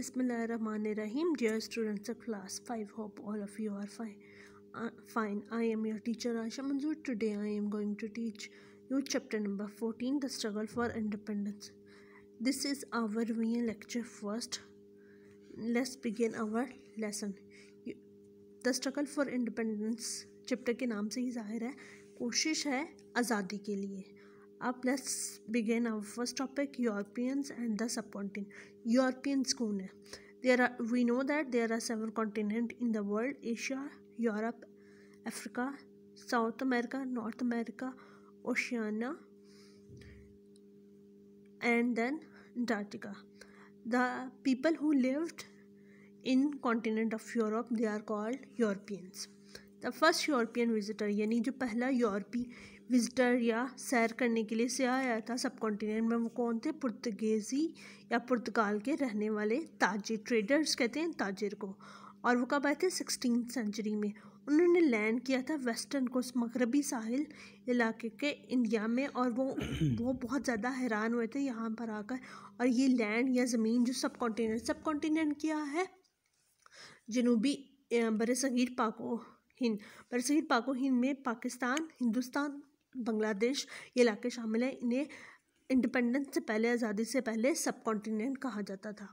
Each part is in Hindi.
बिसमीम dear students of class five hope all of you are fine fine I am your teacher Asha Manzoor today I am going to teach you chapter number fourteen the struggle for independence this is our we lecture first let's begin our lesson the struggle for independence chapter के नाम से ही जाहिर है कोशिश है आज़ादी के लिए अब let's begin our first topic Europeans and the subcontinent Europeans कौन है there are we know that there are seven continent in the world Asia Europe Africa South America North America Oceania and then Antarctica the people who lived in continent of Europe they are called Europeans the first European visitor यानी जो पहला यूरोपी विजिटर या सैर करने के लिए से आया था सब कॉन्टिनेंट में वो कौन थे पुर्तगेजी या पुर्तगाल के रहने वाले ताजिर ट्रेडर्स कहते हैं ताजिर को और वो कब आए थे सिक्सटीन सेंचुरी में उन्होंने लैंड किया था वेस्टर्न को मगरबी साहिल इलाके के इंडिया में और वो वो बहुत ज़्यादा हैरान हुए थे यहाँ पर आकर और ये लैंड या ज़मीन जो सब कॉन्टीनेंट सब कॉन्टीनेंट क्या है जनूबी बरसगीर पाको हिंद बरसगीर पाको हिंद में पाकिस्तान हिंदुस्तान बांग्लादेश ये इलाके शामिल हैं इन्हें इंडिपेंडेंस से पहले आज़ादी से पहले सब कॉन्टीनेंट कहा जाता था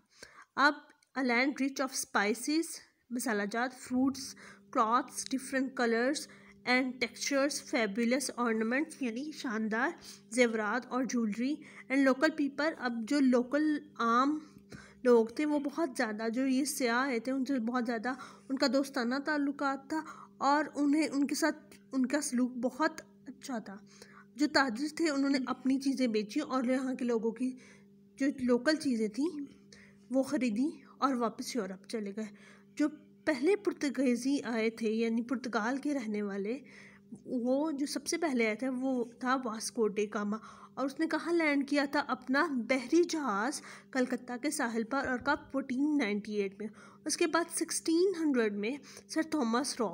अब a land rich of spices मसाला जात fruits clothes different colours and textures fabulous ornaments यानी शानदार जेवरात और ज्वेलरी एंड लोकल पीपल अब जो लोकल आम लोग थे वो बहुत ज़्यादा जो ये सयाह आए थे उनसे बहुत ज़्यादा उनका दोस्ताना ताल्लुक था और उन्हें उनके साथ उनका सलूक बहुत अच्छा था जो ताजिज थे उन्होंने अपनी चीज़ें बेची और यहाँ के लोगों की जो लोकल चीज़ें थीं वो ख़रीदी और वापस यूरोप चले गए जो पहले पुर्तगेज़ी आए थे यानी पुर्तगाल के रहने वाले वो जो सबसे पहले आया था वो था डे कामा और उसने कहाँ लैंड किया था अपना बहरी जहाज़ कलकत्ता के साहिल पर और कब 1498 में उसके बाद 1600 में sir Thomas Roe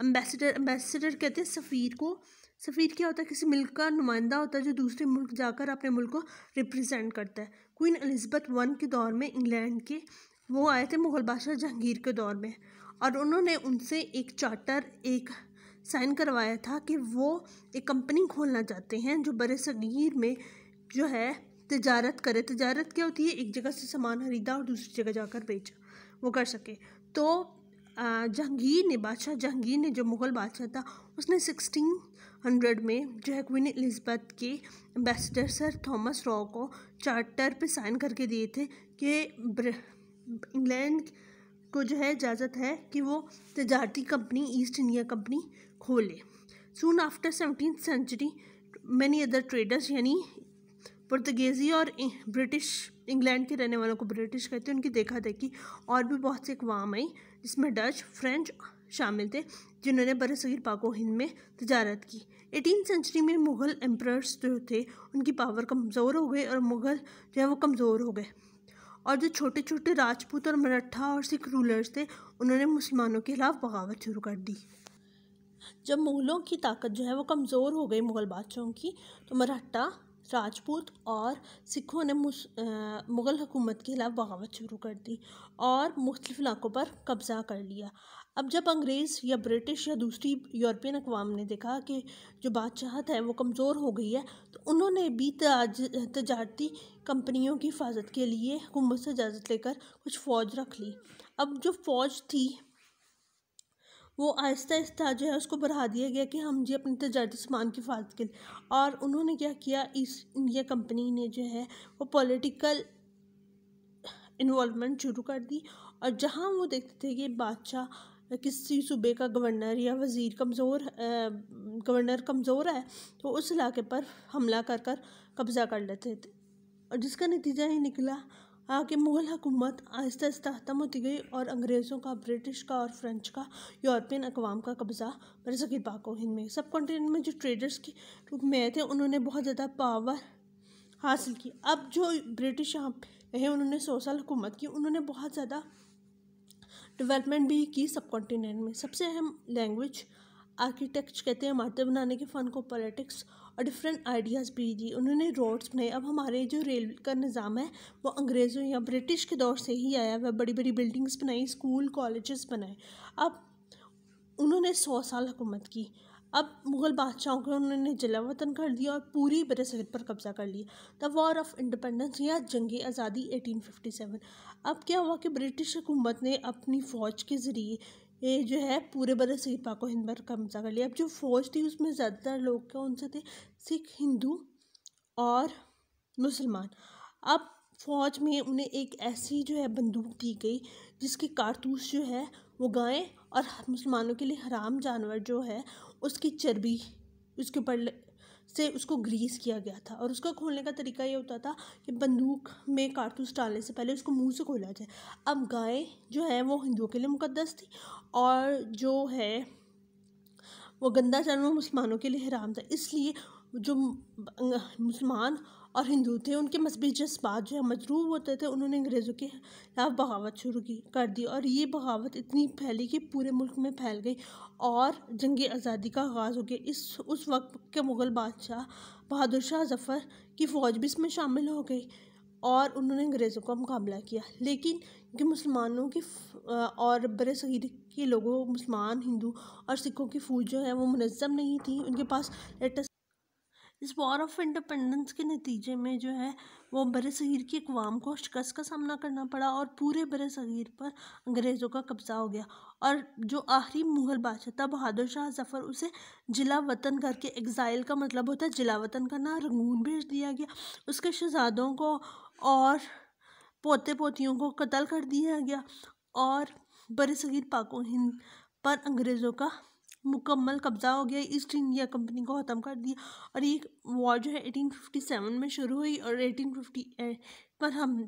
ambassador ambassador कहते हैं सफ़ीर को सफ़ीर क्या होता है किसी मुल्क का नुमाइंदा होता है जो दूसरे मुल्क जाकर अपने मुल्क को रिप्रेजेंट करता है क्वीन अलिजबथ वन के दौर में इंग्लैंड के वो आए थे मुग़ल बादशाह जहांगीर के दौर में और उन्होंने उनसे एक चार्टर एक साइन करवाया था कि वो एक कंपनी खोलना चाहते हैं जो बर सगीर में जो है तजारत करे तजारत क्या होती है एक जगह से सामान खरीदा और दूसरी जगह जाकर बेचा वो कर सके तो जहांगीर ने बादशाह जहांगीर ने जो मुग़ल बादशाह था उसने सिक्सटीन हंड्रेड में जो है क्वीन एलिजबेथ के एम्बेसडर सर थॉमस रॉ को चार्टर पे साइन करके दिए थे कि इंग्लैंड को जो है इजाज़त है कि वो तजारती कंपनी ईस्ट इंडिया कंपनी खोले soon after seventeen century many other traders यानी पुर्तगेज़ी और ब्रिटिश इंग्लैंड के रहने वालों को ब्रिटिश कहते हैं उनकी देखा देखी और भी बहुत से अकवाम आई जिसमें डच फ्रेंच शामिल थे जिन्होंने बरसीर पाको हिंद में तजारत की एटीन सेंचुरी में मुग़ल एम्प्रर्स जो थे उनकी पावर कमज़ोर हो गई और मुग़ल जो है वो कमज़ोर हो गए और जो छोटे छोटे राजपूत और मराठा और सिख रूलर्स थे उन्होंने मुसलमानों के खिलाफ बगावत शुरू कर दी जब मुग़लों की ताकत जो है वो कमज़ोर हो गई मुग़ल बादशाहों की तो मराठा राजपूत और सिखों ने मुग़ल हुकूमत के ख़िलाफ़ बगावत शुरू कर दी और मुख्तलिफ़ इलाक़ों पर कब्ज़ा कर लिया अब जब अंग्रेज़ या ब्रिटिश या दूसरी यूरोपियन अकवाम ने देखा कि जो बादशाहत है वो कमज़ोर हो गई है तो उन्होंने भी तजारती कंपनियों की हिफाजत के लिए हुकूमत से इजाज़त लेकर कुछ फ़ौज रख ली अब जो फ़ौज थी वो आहिस्ता आहिस्ता जो है उसको बढ़ा दिया गया कि हम जी अपने तजारती सामान की हिफाजत के लिए और उन्होंने क्या किया इस इंडिया कंपनी ने जो है वो पॉलिटिकल इन्वॉलमेंट शुरू कर दी और जहाँ वो देखते थे कि बादशाह किसी सूबे का गवर्नर या वज़ीर कमज़ोर गवर्नर कमज़ोर है तो उस इलाके पर हमला कर कर कब्ज़ा कर लेते थे और जिसका नतीजा ये निकला आगे मुग़ल हुकूमत आहिस्ता आहिस्ता ख़त्म होती गई और अंग्रेज़ों का ब्रिटिश का और फ्रेंच का यूरोपियन अकवाम का कब्ज़ा बरसगी पाको हिंद में सब कॉन्टीनेंट में जो ट्रेडर्स के रूप में आए थे उन्होंने बहुत ज़्यादा पावर हासिल की अब जो ब्रिटिश यहाँ रहे उन्होंने सौ साल हुकूमत की उन्होंने बहुत ज़्यादा डेवलपमेंट भी की सब कॉन्टीनेंट में सबसे अहम लैंग्वेज आर्किटेक्ट कहते हैं इमारतें बनाने के फ़न को पॉलिटिक्स और डिफरेंट आइडियाज़ भी दी उन्होंने रोड्स बनाए अब हमारे जो रेल का निज़ाम है वो अंग्रेज़ों या ब्रिटिश के दौर से ही आया वह बड़ी बड़ी बिल्डिंग्स बनाई स्कूल कॉलेजेस बनाए अब उन्होंने सौ साल हुकूमत की अब मुग़ल बादशाहों को उन्होंने जला वतन कर दिया और पूरी बरसगीर पर कब्ज़ा कर लिया द वॉर ऑफ इंडिपेंडेंस या जंग आज़ादी 1857 अब क्या हुआ कि ब्रिटिश हुकूमत ने अपनी फ़ौज के ज़रिए ये जो है पूरे बदल सीपा को हिंद पर कब्जा कर लिया अब जो फौज थी उसमें ज़्यादातर लोग क्या से थे सिख हिंदू और मुसलमान अब फौज में उन्हें एक ऐसी जो है बंदूक दी गई जिसके कारतूस जो है वो गायें और मुसलमानों के लिए हराम जानवर जो है उसकी चर्बी उसके ऊपर से उसको ग्रीस किया गया था और उसका खोलने का तरीका ये होता था कि बंदूक में कारतूस डालने से पहले उसको मुंह से खोला जाए अब गाय जो है वो हिंदुओं के लिए मुकदस थी और जो है वो गंदा जानवर मुसलमानों के लिए हराम था इसलिए जो मुसलमान और हिंदू थे उनके मजहबी जज्बात जो है मजरूब होते थे उन्होंने अंग्रेज़ों के खिलाफ बगावत शुरू की कर दी और ये बगावत इतनी फैली कि पूरे मुल्क में फैल गई और जंग आज़ादी का आगाज़ हो गया इस उस वक्त के मुग़ल बादशाह बहादुर शाह जफ़र की फ़ौज भी इसमें शामिल हो गई और उन्होंने अंग्रेज़ों का मुकाबला किया लेकिन कि मुसलमानों की और बर सगीर के लोगों मुसलमान हिंदू और सिखों की फौज जो है वो मुनज़म नहीं थी उनके पास लेटेस्ट इस वॉर ऑफ इंडिपेंडेंस के नतीजे में जो है वो बर सग़ीर की अकवाम को शिकस्त का सामना करना पड़ा और पूरे बर सग़ीर पर अंग्रेज़ों का कब्ज़ा हो गया और जो आखिरी मुग़ल बादशाह था बहादुर शाह जफ़र उसे जिला वतन करके एग्ज़ाइल का मतलब होता है जिला वतन करना रंगून भेज दिया गया उसके शहजादों को और पोते पोतियों को कत्ल कर दिया गया और बर सग़ीर पाको हिंद पर अंग्रेज़ों का मुकम्मल कब्ज़ा हो गया ईस्ट इंडिया कंपनी को ख़त्म कर दिया और ये वॉर जो है एटीन फिफ्टी सेवन में शुरू हुई और एटीन फिफ्टी एट पर हम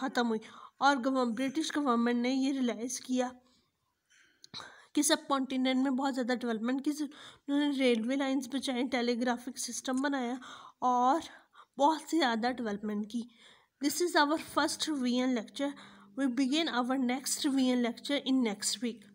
ख़त्म हुई और गवर्न ब्रिटिश गवर्नमेंट ने ये रिलाइज़ किया कि सब कॉन्टीनेंट में बहुत ज़्यादा डेवलपमेंट की उन्होंने रेलवे लाइन्स बचाई टेलीग्राफिक सिस्टम बनाया और बहुत से ज़्यादा डेवलपमेंट की this is our first we an lecture begin our next we an lecture in next week